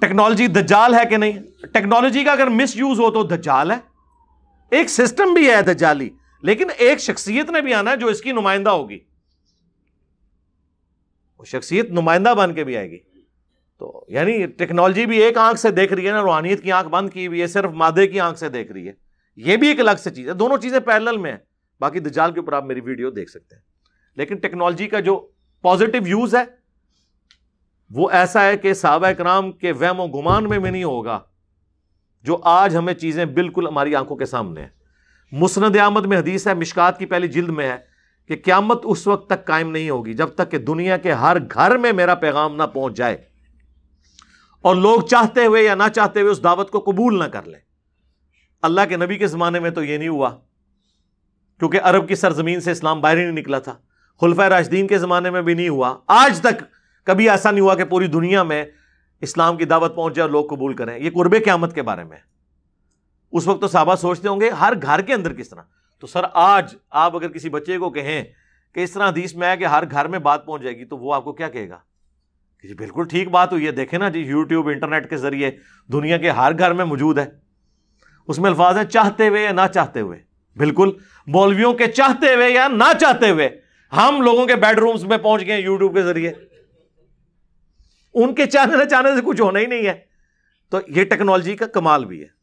technology दज्जाल है कि नहीं टेक्नोलॉजी का अगर मिस यूज हो तो दज्जाल है एक सिस्टम भी है दज्जाली लेकिन एक शख्सियत ने भी आना है जो इसकी नुमाइंदा होगी वो शख्सियत नुमाइंदा बन के भी आएगी तो यानी टेक्नोलॉजी भी एक आंख से देख रही है ना रूहानियत की आंख बंद की हुई है सिर्फ मादे की आंख से देख रही है यह भी एक अलग से चीज़ है दोनों चीज़ें पैरेलल में है बाकी दजाल के ऊपर आप मेरी वीडियो देख सकते हैं लेकिन टेक्नोलॉजी का जो पॉजिटिव यूज़ है वो ऐसा है कि साहबा कराम के वहम गुमान में भी नहीं होगा जो आज हमें चीज़ें बिल्कुल हमारी आंखों के सामने हैं मुसनद आमद में हदीस है मिशकात की पहली जिल्द में है कि क्यामत उस वक्त तक कायम नहीं होगी जब तक कि दुनिया के हर घर में मेरा पैगाम ना पहुंच जाए और लोग चाहते हुए या ना चाहते हुए उस दावत को कबूल ना कर ले अल्लाह के नबी के ज़माने में तो यह नहीं हुआ क्योंकि अरब की सरजमीन से इस्लाम बाहर ही नहीं निकला था खुलफा राजदीन के ज़माने में भी नहीं हुआ आज तक कभी ऐसा नहीं हुआ कि पूरी दुनिया में इस्लाम की दावत पहुंच जाए और लोग कबूल करें ये कुर्बे क्यामत के बारे में उस वक्त तो साहबा सोचते होंगे हर घर के अंदर किस तरह तो सर आज आप अगर किसी बच्चे को कहें कि इस तरह हदीस में आया कि हर घर में बात पहुंच जाएगी तो वो आपको क्या कहेगा कि जी बिल्कुल ठीक बात हुई है देखें ना जी यूट्यूब इंटरनेट के ज़रिए दुनिया के हर घर में मौजूद है उसमें अल्फाज हैं चाहते हुए या ना चाहते हुए बिल्कुल मौलवियों के चाहते हुए या ना चाहते हुए हम लोगों के बेडरूम्स में पहुंच गए यूट्यूब के ज़रिए उनके चैनल है चैनल से कुछ होना ही नहीं है तो यह टेक्नोलॉजी का कमाल भी है